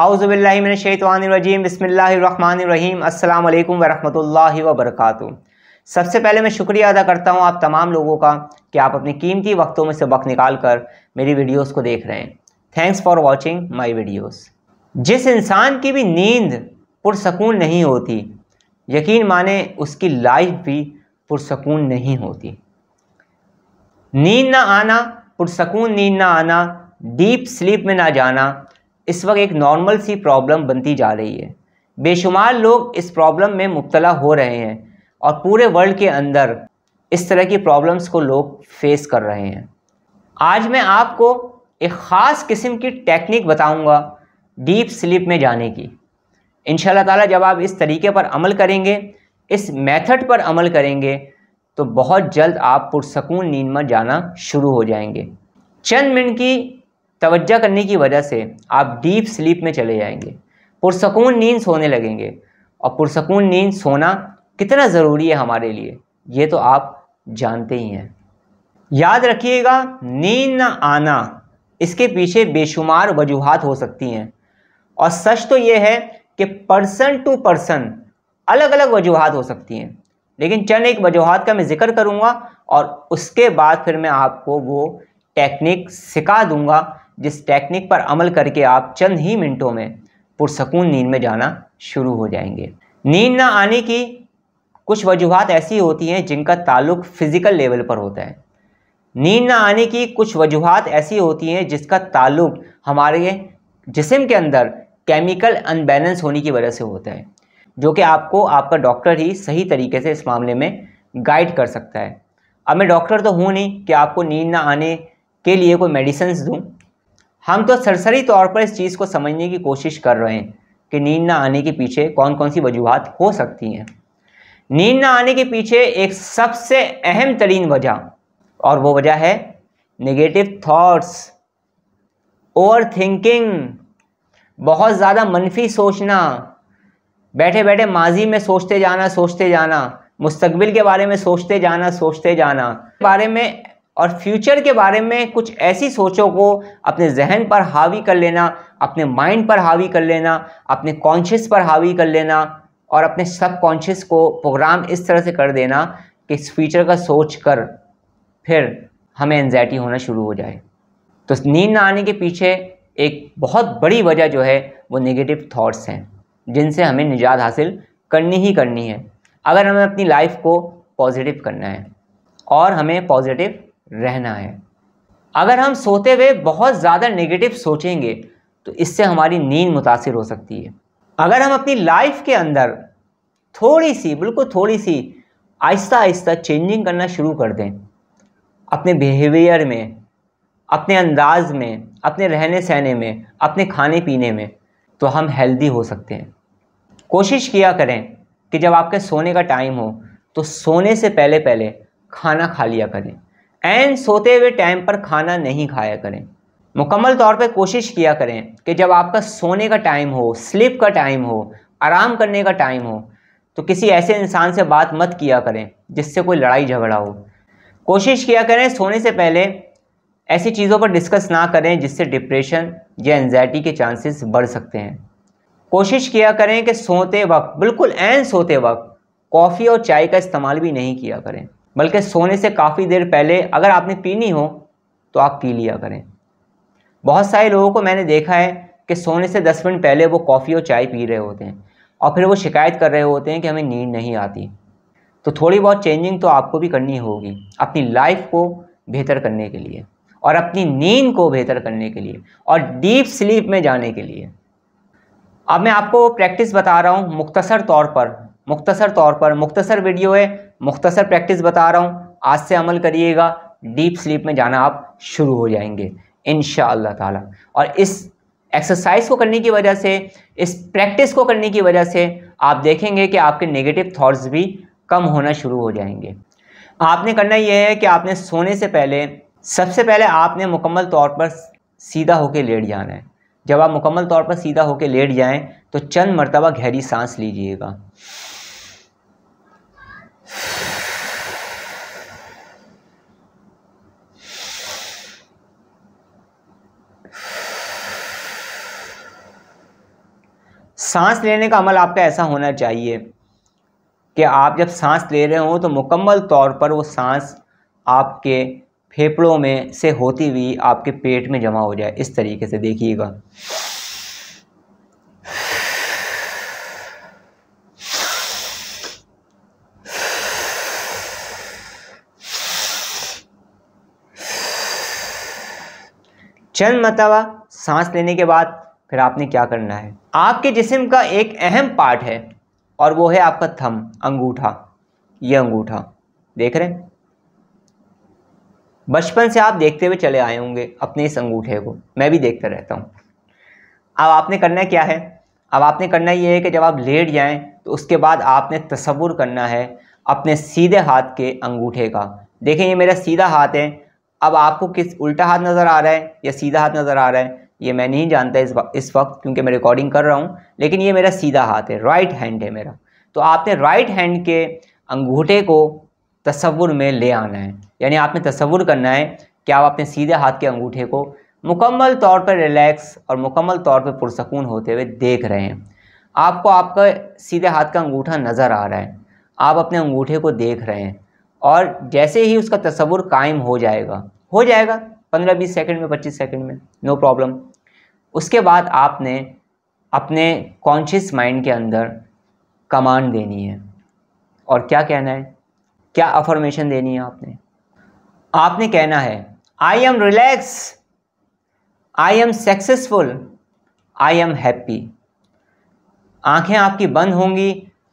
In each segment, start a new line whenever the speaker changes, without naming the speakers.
आउज़बिल्लिमिनशैतवानरजीम बसमीम अल्लाम वरहमतुल्ला वबरक सबसे पहले मैं शुक्रिया अदा करता हूँ आप तमाम लोगों का कि आप अपने कीमती वक्तों में से वक्त निकाल कर मेरी वीडियोस को देख रहे हैं thanks for watching my videos जिस इंसान की भी नींद पुरसकून नहीं होती यकीन माने उसकी लाइफ भी पुरसकून नहीं होती नींद ना आना पुरसकून नींद ना आना डीप स्लीप में ना जाना इस वक्त एक नॉर्मल सी प्रॉब्लम बनती जा रही है बेशुमार लोग इस प्रॉब्लम में मुबतला हो रहे हैं और पूरे वर्ल्ड के अंदर इस तरह की प्रॉब्लम्स को लोग फेस कर रहे हैं आज मैं आपको एक ख़ास किस्म की टेक्निक बताऊंगा डीप स्लीप में जाने की इन ताला जब आप इस तरीके पर अमल करेंगे इस मेथड पर अमल करेंगे तो बहुत जल्द आप पुरसकून नींद में जाना शुरू हो जाएंगे चंद मिनट की तवज्जा करने की वजह से आप डीप स्लीप में चले जाएंगे पुरसकून नींद सोने लगेंगे और पुरसकून नींद सोना कितना ज़रूरी है हमारे लिए ये तो आप जानते ही हैं याद रखिएगा नींद ना आना इसके पीछे बेशुमार वजूहत हो सकती हैं और सच तो ये है कि पर्सन टू पर्सन अलग अलग वजूहत हो सकती हैं लेकिन चंद एक वजूहत का मैं ज़िक्र करूँगा और उसके बाद फिर मैं आपको वो टेक्निक सिखा दूँगा जिस टेक्निक पर अमल करके आप चंद ही मिनटों में पुरसकून नींद में जाना शुरू हो जाएंगे नींद ना आने की कुछ वजूहत ऐसी होती हैं जिनका ताल्लुक फ़िज़िकल लेवल पर होता है नींद ना आने की कुछ वजूहत ऐसी होती हैं जिसका ताल्लुक हमारे जिसम के अंदर केमिकल अनबैलेंस होने की वजह से होता है जो कि आपको आपका डॉक्टर ही सही तरीके से इस मामले में गाइड कर सकता है अब मैं डॉक्टर तो हूँ नहीं कि आपको नींद ना आने के लिए कोई मेडिसन्स दूँ हम तो सरसरी तौर पर इस चीज़ को समझने की कोशिश कर रहे हैं कि नींद ना आने के पीछे कौन कौन सी वजूहत हो सकती हैं नींद ना आने के पीछे एक सबसे अहम तरीन वजह और वो वजह है नेगेटिव थॉट्स ओवर थिंकिंग बहुत ज़्यादा मनफी सोचना बैठे बैठे माजी में सोचते जाना सोचते जाना मुस्तबिल के बारे में सोचते जाना सोचते जाना बारे में और फ्यूचर के बारे में कुछ ऐसी सोचों को अपने जहन पर हावी कर लेना अपने माइंड पर हावी कर लेना अपने कॉन्शियस पर हावी कर लेना और अपने सब कॉन्शियस को प्रोग्राम इस तरह से कर देना कि इस फ्यूचर का सोच कर फिर हमें एनजाइटी होना शुरू हो जाए तो नींद ना आने के पीछे एक बहुत बड़ी वजह जो है वो नेगेटिव थाट्स हैं जिनसे हमें निजात हासिल करनी ही करनी है अगर हमें अपनी लाइफ को पॉजिटिव करना है और हमें पॉजिटिव रहना है अगर हम सोते हुए बहुत ज़्यादा नेगेटिव सोचेंगे तो इससे हमारी नींद मुतासर हो सकती है अगर हम अपनी लाइफ के अंदर थोड़ी सी बिल्कुल थोड़ी सी आहिस्ता आहिस्ता चेंजिंग करना शुरू कर दें अपने बिहेवियर में अपने अंदाज में अपने रहने सहने में अपने खाने पीने में तो हम हेल्दी हो सकते हैं कोशिश किया करें कि जब आपके सोने का टाइम हो तो सोने से पहले पहले खाना खा लिया करें एंड सोते हुए टाइम पर खाना नहीं खाया करें मुकम्मल तौर पे कोशिश किया करें कि जब आपका सोने का टाइम हो स्लिप का टाइम हो आराम करने का टाइम हो तो किसी ऐसे इंसान से बात मत किया करें जिससे कोई लड़ाई झगड़ा हो कोशिश किया करें सोने से पहले ऐसी चीज़ों पर डिस्कस ना करें जिससे डिप्रेशन या एनजाइटी के चांसेस बढ़ सकते हैं कोशिश किया करें कि सोते वक्त बिल्कुल एन सोते वक्त कॉफ़ी और चाय का इस्तेमाल भी नहीं किया करें बल्कि सोने से काफ़ी देर पहले अगर आपने पीनी हो तो आप पी लिया करें बहुत सारे लोगों को मैंने देखा है कि सोने से दस मिनट पहले वो कॉफ़ी और चाय पी रहे होते हैं और फिर वो शिकायत कर रहे होते हैं कि हमें नींद नहीं आती तो थोड़ी बहुत चेंजिंग तो आपको भी करनी होगी अपनी लाइफ को बेहतर करने के लिए और अपनी नींद को बेहतर करने के लिए और डीप स्लीप में जाने के लिए अब मैं आपको प्रैक्टिस बता रहा हूँ मुख्तसर तौर पर मुख्तसर तौर पर मुख्तसर वीडियो है मुख्तसर प्रैक्टिस बता रहा हूँ आज से अमल करिएगा डीप स्लीप में जाना आप शुरू हो जाएंगे इन ताला और इस एक्सरसाइज को करने की वजह से इस प्रैक्टिस को करने की वजह से आप देखेंगे कि आपके नेगेटिव थाट्स भी कम होना शुरू हो जाएंगे आपने करना यह है कि आपने सोने से पहले सबसे पहले आपने मुकम्मल तौर पर सीधा होकर लेट जाना है जब आप मुकम्मल तौर पर सीधा होकर लेट जाएं तो चंद मरतबा गहरी सांस लीजिएगा सांस लेने का अमल आपका ऐसा होना चाहिए कि आप जब सांस ले रहे हो तो मुकम्मल तौर पर वो सांस आपके फेफड़ों में से होती हुई आपके पेट में जमा हो जाए इस तरीके से देखिएगा चंद मरतबा सांस लेने के बाद फिर आपने क्या करना है आपके जिसम का एक अहम पार्ट है और वो है आपका थम अंगूठा ये अंगूठा देख रहे हैं बचपन से आप देखते हुए चले आए होंगे अपने इस अंगूठे को मैं भी देखता रहता हूँ अब आपने करना क्या है अब आपने करना ये है कि जब आप लेट जाएं तो उसके बाद आपने तस्वुर करना है अपने सीधे हाथ के अंगूठे का देखें ये मेरा सीधा हाथ है अब आपको किस उल्टा हाथ नज़र आ रहा है या सीधा हाथ नज़र आ रहा है ये मैं नहीं जानता इस वक्त इस वक्त क्योंकि मैं रिकॉर्डिंग कर रहा हूँ लेकिन ये मेरा सीधा हाथ है राइट हैंड है मेरा तो आपने राइट हैंड के अंगूठे को तस्वुर में ले आना है यानी आपने तस्वुर करना है कि आप अपने सीधे हाथ के अंगूठे को मुकम्मल तौर पर रिलैक्स और मुकम्मल तौर पर पुरसकून होते हुए देख रहे हैं आपको आपका सीधे हाथ का अंगूठा नज़र आ रहा है आप अपने अंगूठे को देख रहे हैं और जैसे ही उसका तस्वुर कायम हो जाएगा हो जाएगा पंद्रह बीस सेकेंड में पच्चीस सेकेंड में नो प्रॉब्लम उसके बाद आपने अपने कॉन्शियस माइंड के अंदर कमांड देनी है और क्या कहना है क्या अफर्मेशन देनी है आपने आपने कहना है I am relax I am successful I am happy आंखें आपकी बंद होंगी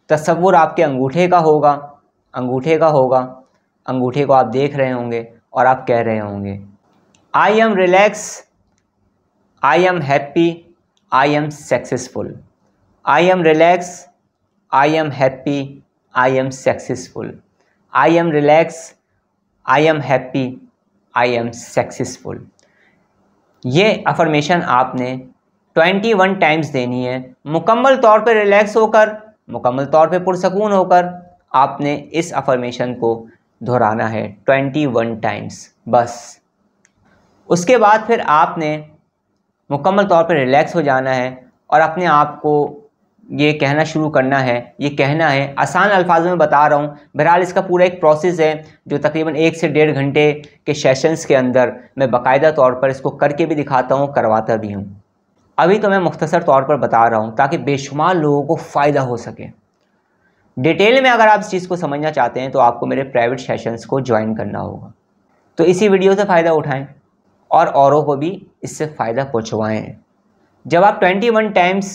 तस्वुर आपके अंगूठे का होगा अंगूठे का होगा अंगूठे को आप देख रहे होंगे और आप कह रहे होंगे I am relax I am happy I am successful I am relax I am happy I am successful I am relax I am happy I am successful ये अफर्मेशन आपने 21 टाइम्स देनी है मुकम्मल तौर पर रिलैक्स होकर मुकम्मल तौर पर पुरसकून होकर आपने इस अफर्मेशन को दोहराना है ट्वेंटी वन टाइम्स बस उसके बाद फिर आपने मुकम्मल तौर पर रिलैक्स हो जाना है और अपने आप को ये कहना शुरू करना है ये कहना है आसान अल्फाज में बता रहा हूँ बहरहाल इसका पूरा एक प्रोसेस है जो तकरीबन एक से डेढ़ घंटे के सेशंस के अंदर मैं बाकायदा तौर पर इसको करके भी दिखाता हूँ करवाता भी हूँ अभी तो मैं मुख्तसर तौर पर बता रहा हूँ ताकि बेशुमार लोगों को फ़ायदा हो सके डिटेल में अगर आप इस चीज़ को समझना चाहते हैं तो आपको मेरे प्राइवेट सेशंस को ज्वाइन करना होगा तो इसी वीडियो से फ़ायदा उठाएं और औरों को भी इससे फ़ायदा पहुँचवाएँ जब आप ट्वेंटी टाइम्स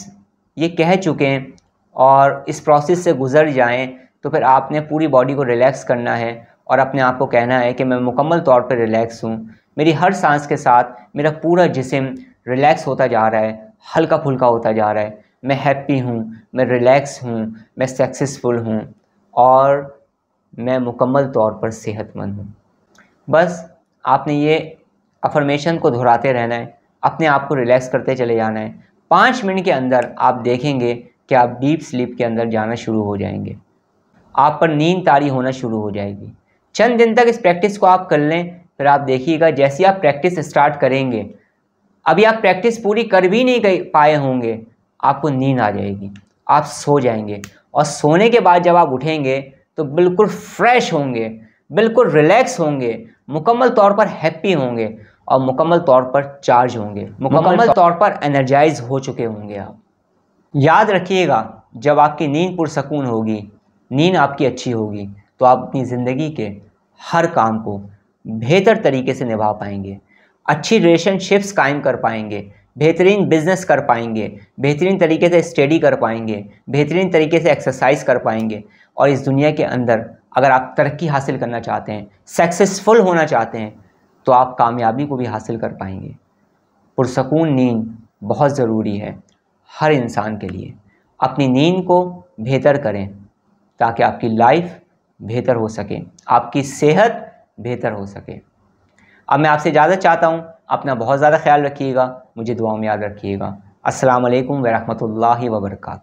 ये कह चुके हैं और इस प्रोसेस से गुजर जाएं तो फिर आपने पूरी बॉडी को रिलैक्स करना है और अपने आप को कहना है कि मैं मुकम्मल तौर पर रिलैक्स हूँ मेरी हर सांस के साथ मेरा पूरा जिसम रिलैक्स होता जा रहा है हल्का फुल्का होता जा रहा है मैं हैप्पी हूँ मैं रिलैक्स हूँ मैं सक्सेसफुल हूँ और मैं मुकम्मल तौर पर सेहतमंद हूँ बस आपने ये अफर्मेशन को दोहराते रहना है अपने आप को रिलैक्स करते चले जाना है पाँच मिनट के अंदर आप देखेंगे कि आप डीप स्लीप के अंदर जाना शुरू हो जाएंगे आप पर नींद तारी होना शुरू हो जाएगी चंद दिन तक इस प्रैक्टिस को आप कर लें फिर आप देखिएगा जैसे आप प्रैक्टिस स्टार्ट करेंगे अभी आप प्रैक्टिस पूरी कर भी नहीं पाए होंगे आपको नींद आ जाएगी आप सो जाएंगे और सोने के बाद जब आप उठेंगे तो बिल्कुल फ्रेश होंगे बिल्कुल रिलैक्स होंगे मुकम्मल तौर पर हैप्पी होंगे और मुकम्मल तौर पर चार्ज होंगे मुकम्मल तौर पर एनर्जाइज हो चुके होंगे आप याद रखिएगा जब आपकी नींद पुरसकून होगी नींद आपकी अच्छी होगी तो आप अपनी ज़िंदगी के हर काम को बेहतर तरीके से निभा पाएंगे अच्छी रिलेशनशिप्स कायम कर पाएंगे बेहतरीन बिजनेस कर पाएंगे बेहतरीन तरीके से स्टडी कर पाएंगे बेहतरीन तरीके से एक्सरसाइज कर पाएंगे और इस दुनिया के अंदर अगर आप तरक्की हासिल करना चाहते हैं सक्सेसफुल होना चाहते हैं तो आप कामयाबी को भी हासिल कर पाएंगे पुरसकून नींद बहुत ज़रूरी है हर इंसान के लिए अपनी नींद को बेहतर करें ताकि आपकी लाइफ बेहतर हो सके आपकी सेहत बेहतर हो सके अब मैं आपसे इजाज़त चाहता हूँ अपना बहुत ज़्यादा ख्याल रखिएगा मुझे दुआ में याद रखिएगा असलकम वरहमल वर्का